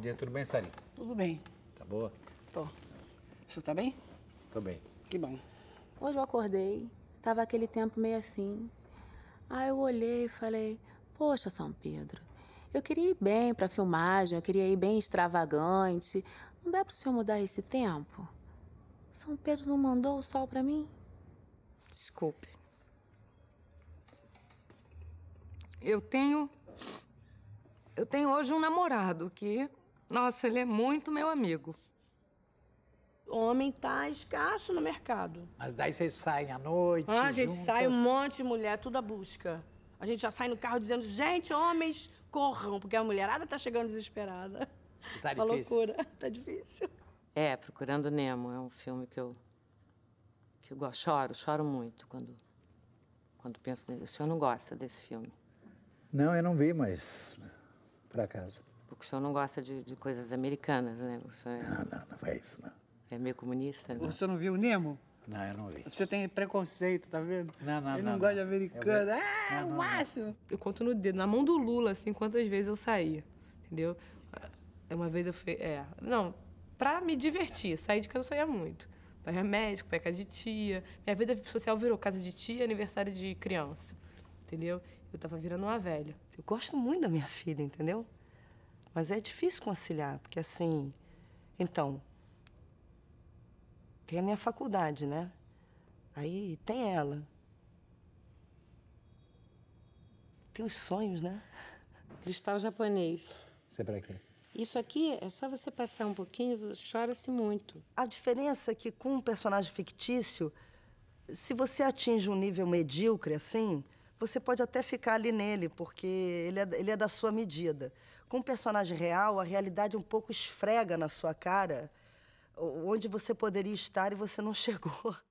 dia. Tudo bem, Sari? Tudo bem. Tá boa? Tô. O senhor tá bem? Tô bem. Que bom. Hoje eu acordei, tava aquele tempo meio assim. Aí eu olhei e falei: Poxa, São Pedro, eu queria ir bem pra filmagem, eu queria ir bem extravagante. Não dá pro senhor mudar esse tempo? São Pedro não mandou o sol pra mim? Desculpe. Eu tenho. Eu tenho hoje um namorado que nossa, ele é muito meu amigo. Homem tá escasso no mercado. Mas daí vocês saem à noite. Ah, a gente juntas. sai um monte de mulher, tudo à busca. A gente já sai no carro dizendo, gente, homens, corram, porque a mulherada tá chegando desesperada. Tá Uma difícil. Uma loucura, tá difícil. É, Procurando Nemo é um filme que eu que eu gosto, choro, choro muito quando quando penso nele. O senhor não gosta desse filme? Não, eu não vi, mas por acaso que o senhor não gosta de, de coisas americanas, né? O senhor é... Não, não, não foi é isso, não. É meio comunista, né? O senhor não viu o Nemo? Não, eu não vi. Você tem preconceito, tá vendo? Não, não, Ele não, não gosta não. de americano. Eu... Ah, não, máximo! Eu conto no dedo, na mão do Lula, assim, quantas vezes eu saí, entendeu? Ah, uma vez eu fui... É, não, pra me divertir. Sair de casa eu saía muito. Pra médico, pra casa de tia. Minha vida social virou casa de tia, aniversário de criança, entendeu? Eu tava virando uma velha. Eu gosto muito da minha filha, entendeu? Mas é difícil conciliar, porque assim. Então. Tem a minha faculdade, né? Aí tem ela. Tem os sonhos, né? Cristal japonês. Isso é pra quê? Isso aqui é só você passar um pouquinho, chora-se muito. A diferença é que com um personagem fictício, se você atinge um nível medíocre assim, você pode até ficar ali nele, porque ele é, ele é da sua medida. Com o personagem real, a realidade um pouco esfrega na sua cara onde você poderia estar e você não chegou.